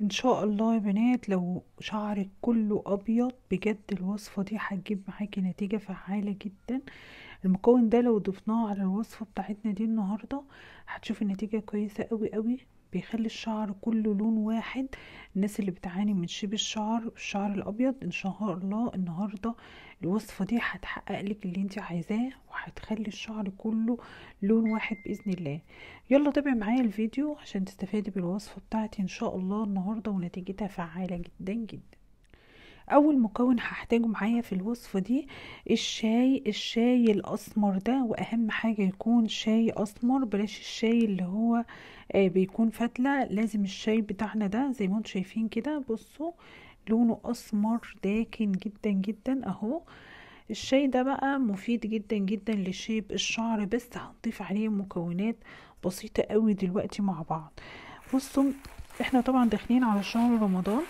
ان شاء الله يا بنات لو شعرك كله ابيض بجد الوصفة دي هتجيب معاكي نتيجة فعالة جدا المكون ده لو ضفناه على الوصفة بتاعتنا دي النهاردة هتشوفي نتيجة كويسة قوي قوي بيخلي الشعر كله لون واحد الناس اللي بتعاني من شيب الشعر الشعر الابيض ان شاء الله النهارده الوصفه دي هتحقق لك اللي انت عايزاه وهتخلي الشعر كله لون واحد باذن الله يلا تابعي معايا الفيديو عشان تستفادي بالوصفه بتاعتي ان شاء الله النهارده ونتيجتها فعاله جدا جدا اول مكون هحتاجه معايا في الوصفة دي الشاي الشاي الاسمر ده واهم حاجة يكون شاي اسمر بلاش الشاي اللي هو آه بيكون فتلة لازم الشاي بتاعنا ده زي ما انتم شايفين كده بصوا لونه اسمر داكن جدا جدا اهو الشاي ده بقى مفيد جدا جدا لشيب الشعر بس هنضيف عليه مكونات بسيطة قوي دلوقتي مع بعض بصوا احنا طبعا داخلين على شهر رمضان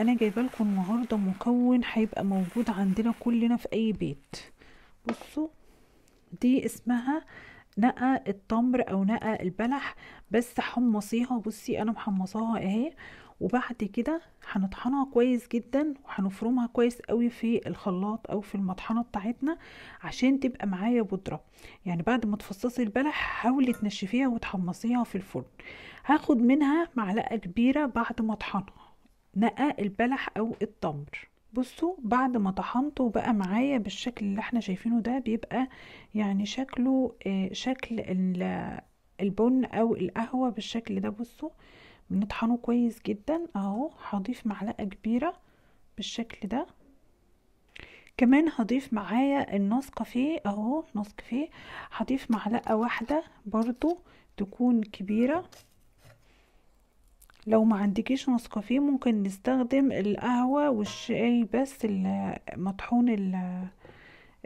انا جايبه لكم النهارده مكون هيبقى موجود عندنا كلنا في اي بيت بصوا دي اسمها نقى التمر او نقى البلح بس حمصيها بصي انا محمصاها اهي وبعد كده هنطحنها كويس جدا وهنفرمها كويس قوي في الخلاط او في المطحنه بتاعتنا عشان تبقى معايا بودره يعني بعد ما تفصصي البلح حاولي تنشفيها وتحمصيها في الفرن هاخد منها معلقه كبيره بعد ما اطحنها نقى البلح او التمر بصوا بعد ما طحنته بقى معايا بالشكل اللي احنا شايفينه ده بيبقى يعني شكله آه، شكل البن او القهوة بالشكل ده بصوا بنطحنه كويس جدا اهو هضيف معلقة كبيرة بالشكل ده كمان هضيف معايا النص كافيه اهو نص كافيه هضيف معلقة واحدة برضو تكون كبيرة لو ما عندكيش نسكافيه ممكن نستخدم القهوة والشاي بس المطحون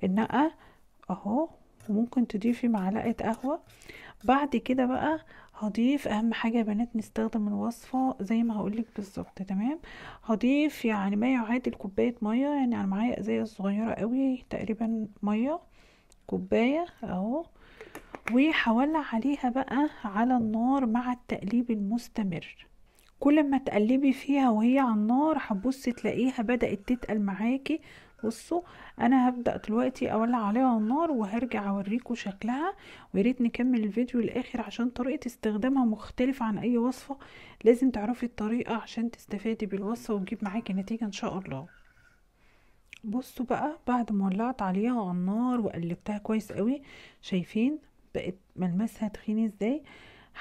النقع اهو وممكن تضيفي معلقة قهوة بعد كده بقى هضيف اهم حاجة يا بنات نستخدم الوصفة زي ما هقولك بالظبط تمام هضيف يعني ما يعادل كوباية مية يعني انا معايا ازاية صغيرة قوي تقريبا مية كوباية اهو وحولع عليها بقى على النار مع التقليب المستمر كل ما تقلبي فيها وهي على النار هتبصي تلاقيها بدأت تتقل معاكي بصوا انا هبدأ دلوقتي اولع عليها النار وهرجع اوريكم شكلها وياريت نكمل الفيديو للاخر عشان طريقة استخدامها مختلفة عن اي وصفة لازم تعرفي الطريقة عشان تستفادي بالوصفة وتجيب معاكي نتيجة ان شاء الله بصوا بقى بعد ما ولعت عليها على النار وقلبتها كويس قوي شايفين بقت ملمسها تخين ازاي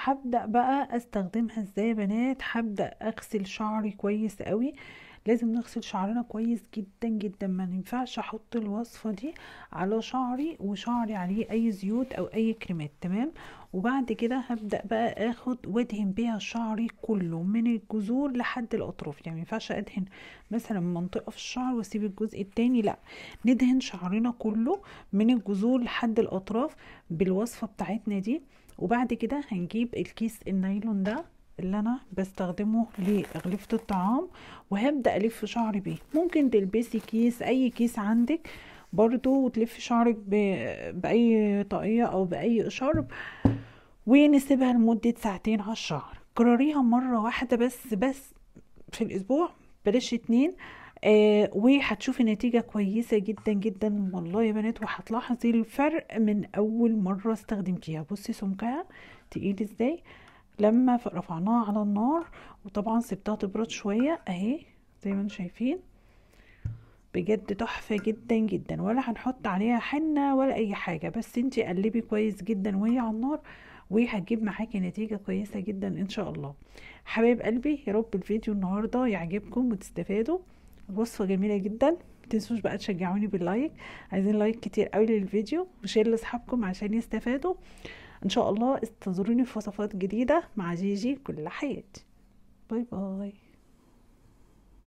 هبدأ بقى استخدمها ازاي يا بنات هبدأ اغسل شعري كويس قوي لازم نغسل شعرنا كويس جدا جدا ما ينفعش احط الوصفة دي على شعري وشعري عليه اي زيوت او اي كريمات تمام وبعد كده هبدأ بقى اخد وادهن بيها شعري كله من الجذور لحد الاطراف يعني مينفعش ادهن مثلا منطقة في الشعر واسيب الجزء التاني لا ندهن شعرنا كله من الجذور لحد الاطراف بالوصفة بتاعتنا دي وبعد كده هنجيب الكيس النايلون ده اللي انا بستخدمه لغلفة الطعام وهبدأ الف شعري بيه ممكن تلبسي كيس اي كيس عندك برضو وتلفي شعرك باي طاقية او باي شرب ونسيبها لمدة ساعتين على الشعر كرريها مرة واحدة بس بس في الاسبوع بلاش اتنين آه وهتشوفي نتيجة كويسة جدا جدا والله يا بنات وهتلاحظي الفرق من اول مرة استخدمتيها بصي سمكها تقيل ازاي لما رفعناها على النار وطبعا سبتها تبرد شوية اهي زي ما انتم شايفين بجد تحفة جدا جدا ولا هنحط عليها حنة ولا اي حاجة بس انتي قلبي كويس جدا وهي على النار وهتجيب معاكي نتيجة كويسة جدا ان شاء الله حبايب قلبي يا رب الفيديو النهاردة يعجبكم وتستفادوا الوصفة جميلة جدا متنسوش بقى تشجعوني باللايك عايزين لايك كتير قوي للفيديو وشير لاصحابكم عشان يستفادوا ان شاء الله استنظروني في وصفات جديده مع جيجي كل حياتي باي باي